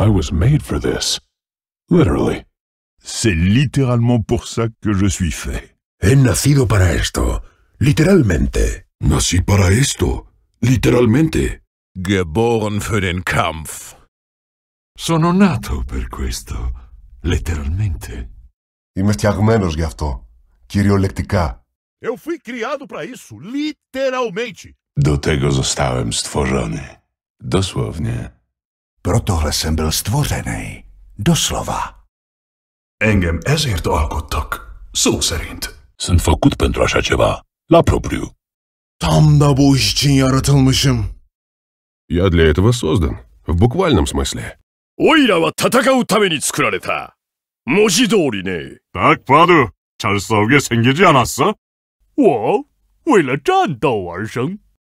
I was made for this. Literally. C'est littéralement pour ça que je suis fait. He nacido para esto. Literalmente. Nací para esto. Literalmente. Geboren für den Kampf. Sono nato per questo. Letteralmente. Είμαι φτιαγμένος γι' αυτό. Κυριολεκτικά. Eu fui criado para isso, literalmente. Do tego zostałem stworzony. Dosłownie. Pro tohle jsem byl stvořený. Doslova. Engem ezért alkottak. Szó szerint. Sunt făcut pentru așa ceva. La propriu. Там да bu için yaratılmışım. Я для этого создан. В буквальном смысле. オイラは戦うために作られた。文字通りね。딱봐도잘싸우게생기지않았 어? 我为了战斗而生。